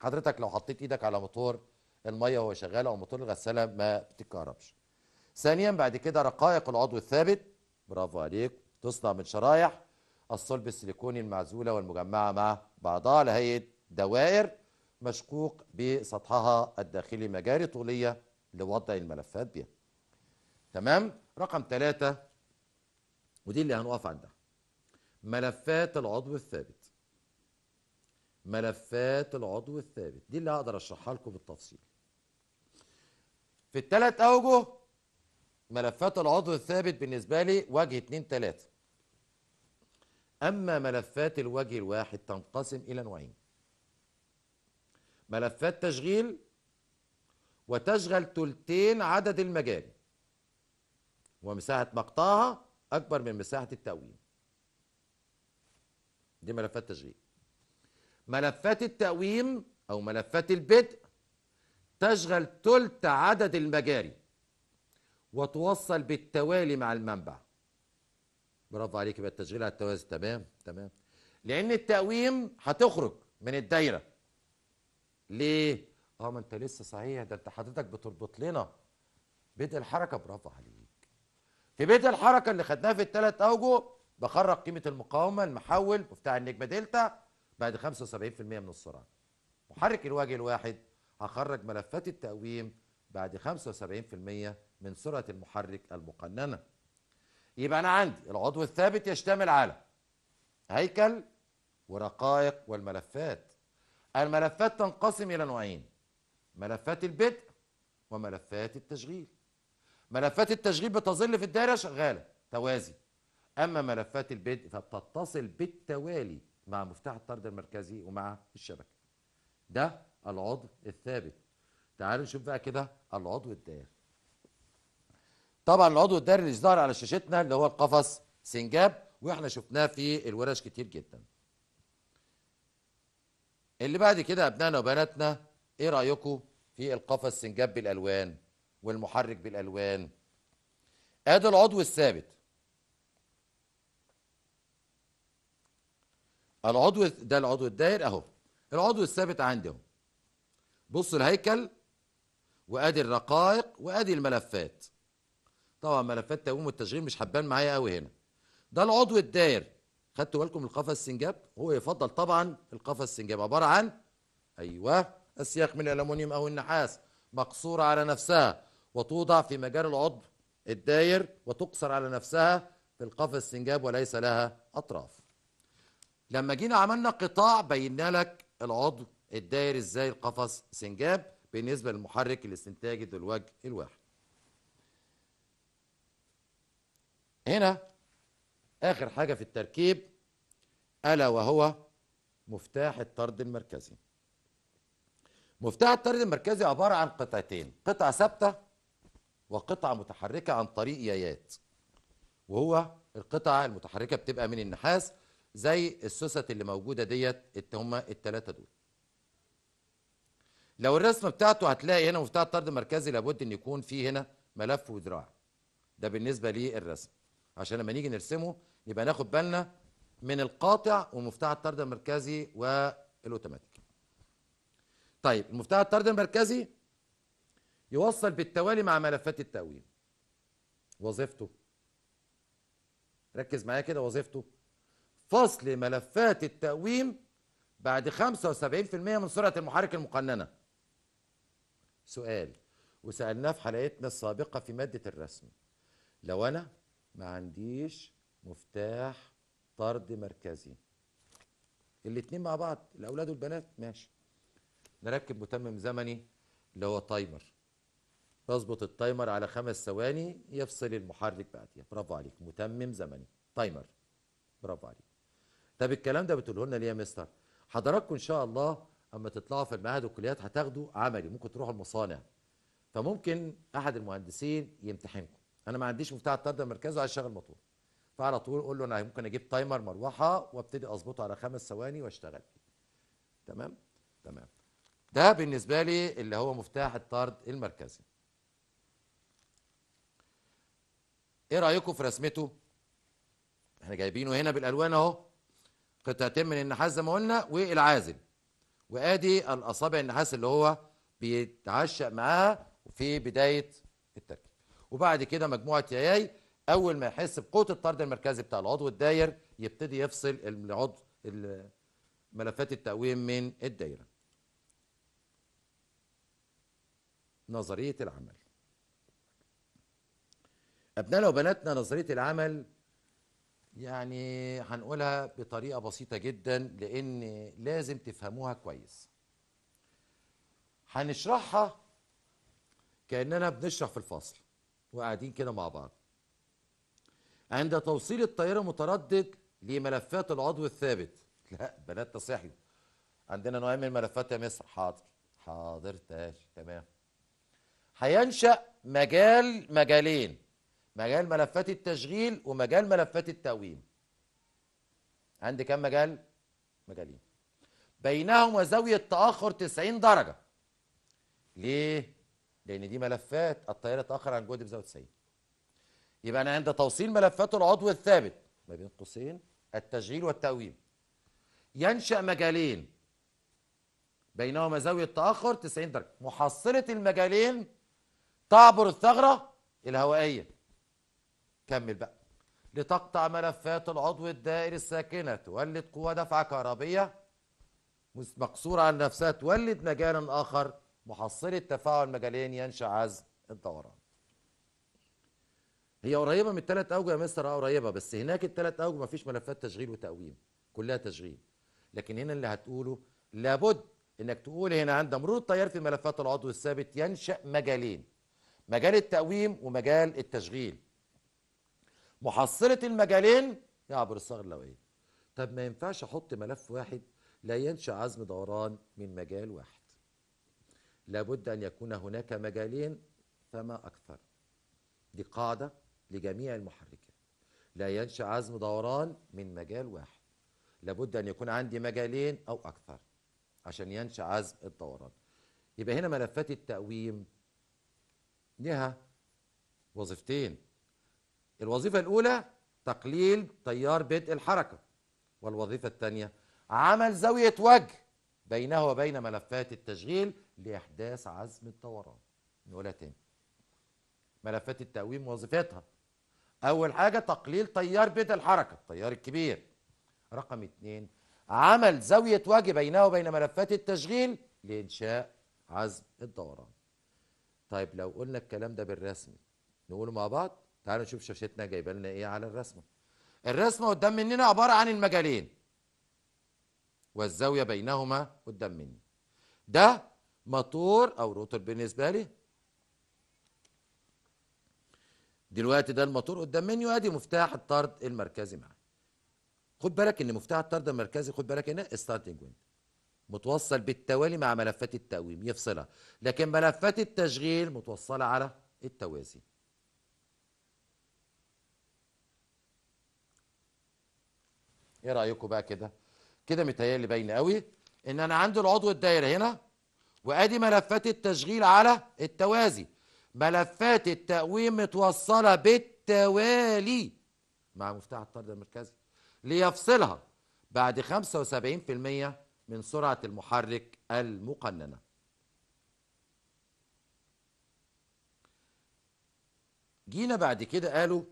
حضرتك لو حطيت ايدك على موتور الميه وهو شغال او موتور الغساله ما بتتكهربش ثانيا بعد كده رقائق العضو الثابت برافو عليك تصنع من شرايح الصلب السيليكوني المعزولة والمجمعة مع بعضها لهيئة دوائر مشقوق بسطحها الداخلي مجاري طولية لوضع الملفات بها تمام رقم ثلاثة ودي اللي هنقف عندها ملفات العضو الثابت ملفات العضو الثابت دي اللي هقدر اشرحها لكم بالتفصيل في الثلاث اوجه ملفات العضو الثابت بالنسبة لي وجه 2 3 أما ملفات الوجه الواحد تنقسم إلى نوعين ملفات تشغيل وتشغل تلتين عدد المجال ومساحة مقطعها أكبر من مساحة التأويم دي ملفات تشغيل ملفات التأويم أو ملفات البدء تشغل تلت عدد المجاري وتوصل بالتوالي مع المنبع برافو عليك يبقى التشغيل على التوازي تمام تمام لان التقويم هتخرج من الدايره ليه اه ما انت لسه صحيح ده انت حضرتك بتربط لنا بدء الحركه برافو عليك في بدء الحركه اللي خدناها في الثلاث اوجه بخرج قيمه المقاومه المحول مفتاح النجمه دلتا بعد 75% من السرعه محرك الوجه الواحد هخرج ملفات التقويم بعد 75% من سرعة المحرك المقننة يبقى أنا عندي العضو الثابت يشتمل على هيكل ورقائق والملفات الملفات تنقسم إلى نوعين ملفات البدء وملفات التشغيل ملفات التشغيل بتظل في الدائرة شغالة توازي أما ملفات البدء فبتتصل بالتوالي مع مفتاح الطرد المركزي ومع الشبكة ده العضو الثابت تعالوا نشوف بقى كده العضو الدار طبعا العضو الدار اللي ظهر على شاشتنا اللي هو القفص سنجاب واحنا شفناه في الورش كتير جدا اللي بعد كده ابنائنا وبناتنا ايه رايكم في القفص سنجاب بالالوان والمحرك بالالوان ادي العضو الثابت العضو ده العضو الدائر اهو العضو الثابت عندي اهو بصوا الهيكل وادي الرقائق وادي الملفات طبعا ملفات تقويم التشغيل مش حبان معايا قوي هنا ده العضو الدائر خدتوا بالكم القفص السنجاب هو يفضل طبعا القفص السنجاب عباره عن ايوه السياخ من الالومنيوم او النحاس مقصوره على نفسها وتوضع في مجال العضو الدائر وتقصر على نفسها في القفص السنجاب وليس لها اطراف لما جينا عملنا قطاع بينا لك العضو الدائر ازاي القفص سنجاب بالنسبة للمحرك الاستنتاجي ذو الوجه الواحد هنا آخر حاجة في التركيب ألا وهو مفتاح الطرد المركزي مفتاح الطرد المركزي عبارة عن قطعتين قطعة ثابتة وقطعة متحركة عن طريق يايات وهو القطعة المتحركة بتبقى من النحاس زي السوست اللي موجودة ديت هما التلاتة دول لو الرسمه بتاعته هتلاقي هنا مفتاح الطرد المركزي لابد ان يكون فيه هنا ملف وذراع ده بالنسبه للرسم عشان لما نيجي نرسمه يبقى ناخد بالنا من القاطع ومفتاح الطرد المركزي والاوتوماتيك طيب المفتاح الطرد المركزي يوصل بالتوالي مع ملفات التقويم وظيفته ركز معايا كده وظيفته فصل ملفات التقويم بعد 75% من سرعه المحرك المقننه سؤال وسألناه في حلقتنا السابقة في مادة الرسم لو أنا ما عنديش مفتاح طرد مركزي الاتنين مع بعض الأولاد والبنات ماشي نركب متمم زمني اللي هو تايمر بظبط التايمر على خمس ثواني يفصل المحرك بعديها برافو عليك متمم زمني تايمر برافو عليك طب الكلام ده بتقوله لنا ليه يا مستر حضراتكم ان شاء الله اما تطلعوا في المعاهد والكليات هتاخدوا عملي ممكن تروحوا المصانع فممكن احد المهندسين يمتحنكم انا ما عنديش مفتاح الطرد مركزه وعايز اشغل موتور فعلى طول اقول له انا ممكن اجيب تايمر مروحه وابتدي اظبطه على خمس ثواني واشتغل تمام تمام ده بالنسبه لي اللي هو مفتاح الطرد المركزي ايه رايكم في رسمته احنا جايبينه هنا بالالوان اهو قطعتين من النحاس زي ما قلنا والعازل وادي الاصابع النحاس اللي هو بيتعشق معاها في بدايه التركيب وبعد كده مجموعه ياي اول ما يحس بقوه الطرد المركزي بتاع العضو الداير يبتدي يفصل العضو ملفات التقويم من الدايره نظريه العمل ابنائنا وبناتنا نظريه العمل يعني هنقولها بطريقه بسيطه جدا لان لازم تفهموها كويس هنشرحها كاننا بنشرح في الفصل وقاعدين كده مع بعض عند توصيل الطيارة المتردد لملفات العضو الثابت <laughs> لا بنات تصحي عندنا نوعين من الملفات يا مصر حاضر حاضر تاش تمام هينشأ مجال مجالين مجال ملفات التشغيل ومجال ملفات التقويم عندي كام مجال مجالين بينهما زاوية تأخر 90 درجة ليه؟ لأن دي ملفات الطيار تأخر عن جهد بزاوية 90 يبقى أنا عند توصيل ملفات العضو الثابت ما بين قوسين التشغيل والتقويم ينشأ مجالين بينهما زاوية تأخر 90 درجة محصلة المجالين تعبر الثغرة الهوائية كمل بقى لتقطع ملفات العضو الدائري الساكنة تولد قوة دفعة كهربية مقصورة عن نفسها تولد مجالا آخر محصلة تفاعل مجالين ينشأ عزم الدوران هي قريبة من التلات أوجه يا مستر أه قريبة بس هناك التلات أوجه ما فيش ملفات تشغيل وتقويم كلها تشغيل لكن هنا اللي هتقوله لابد انك تقول هنا عند مرور التيار في ملفات العضو الثابت ينشأ مجالين مجال التقويم ومجال التشغيل محصله المجالين يعبر الصاغ اللوائي طب ما ينفعش احط ملف واحد لا ينشا عزم دوران من مجال واحد لابد ان يكون هناك مجالين فما اكثر دي قاعده لجميع المحركات لا ينشا عزم دوران من مجال واحد لابد ان يكون عندي مجالين او اكثر عشان ينشا عزم الدوران يبقى هنا ملفات التقويم لها وظيفتين الوظيفة الأولى تقليل تيار بدء الحركة والوظيفة الثانية عمل زاوية وجه بينه وبين ملفات التشغيل لإحداث عزم الدوران نقولها تاني ملفات التقويم وظيفتها أول حاجة تقليل تيار بدء الحركة التيار الكبير رقم اتنين عمل زاوية وجه بينه وبين ملفات التشغيل لإنشاء عزم الدوران طيب لو قلنا الكلام ده بالرسمي نقوله مع بعض تعالوا نشوف شاشتنا جايبه لنا ايه على الرسمه الرسمه قدام مننا عباره عن المجالين والزاويه بينهما قدام مني ده موتور او روتر بالنسبه لي دلوقتي ده الموتور قدام مني وادي مفتاح الطرد المركزي معايا خد بالك ان مفتاح الطرد المركزي خد بالك هنا ستارتنج ويند متوصل بالتوالي مع ملفات التقويم يفصلها لكن ملفات التشغيل متوصله على التوازي ايه رايكم بقى كده كده متهيألي باين قوي ان انا عندي العضو الدائره هنا وادي ملفات التشغيل على التوازي ملفات التقويم متوصله بالتوالي مع مفتاح الطرد المركزي ليفصلها بعد 75% من سرعه المحرك المقننه جينا بعد كده قالوا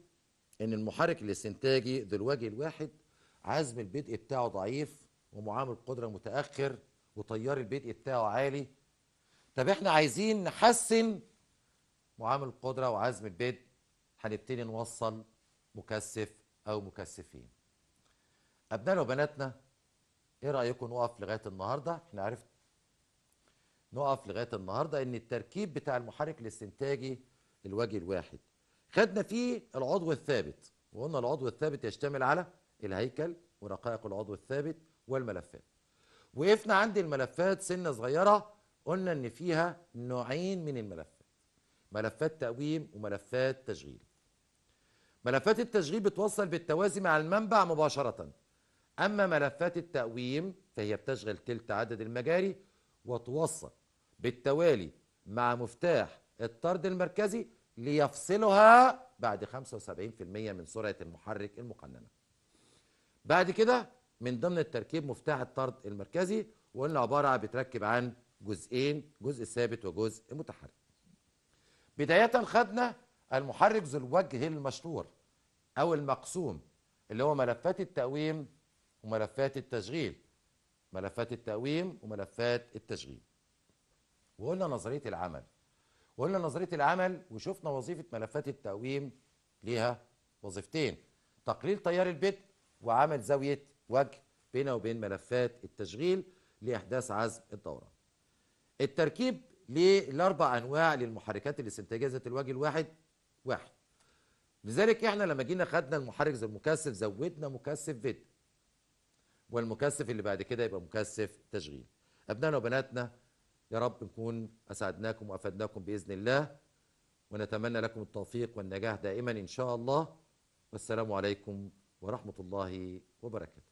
ان المحرك الاستنتاجي ذو الوجه الواحد عزم البدء بتاعه ضعيف ومعامل قدره متاخر وتيار البدء بتاعه عالي طب احنا عايزين نحسن معامل القدره وعزم البدء هنبتدي نوصل مكثف او مكثفين ابنائنا وبناتنا ايه رايكم نقف لغايه النهارده احنا عرفت نقف لغايه النهارده ان التركيب بتاع المحرك الاستنتاجي الوجه الواحد خدنا فيه العضو الثابت وقلنا العضو الثابت يشتمل على الهيكل ورقائق العضو الثابت والملفات وقفنا عند الملفات سنة صغيرة قلنا ان فيها نوعين من الملفات ملفات تقويم وملفات تشغيل ملفات التشغيل بتوصل بالتوازي مع المنبع مباشرة أما ملفات التقويم فهي بتشغل تلت عدد المجاري وتوصل بالتوالي مع مفتاح الطرد المركزي ليفصلها بعد 75% من سرعة المحرك المقننة بعد كده من ضمن التركيب مفتاح الطرد المركزي وقلنا عبارة بتركب عن جزئين جزء ثابت وجزء متحرك بداية خدنا المحرك ذو الوجه المشهور أو المقسوم اللي هو ملفات التقويم وملفات التشغيل ملفات التقويم وملفات التشغيل وقلنا نظرية العمل وقلنا نظرية العمل وشفنا وظيفة ملفات التقويم ليها وظيفتين تقليل تيار البت وعمل زاوية وجه بينه وبين ملفات التشغيل لإحداث عزم الدورة التركيب للأربع أنواع للمحركات اللي ذات الوجه الواحد واحد لذلك احنا لما جينا خدنا المحرك زي المكثف زودنا مكثف فيت والمكثف اللي بعد كده يبقى مكثف تشغيل أبنائنا وبناتنا يا رب نكون أسعدناكم وأفدناكم بإذن الله ونتمنى لكم التوفيق والنجاح دائما إن شاء الله والسلام عليكم ورحمه الله وبركاته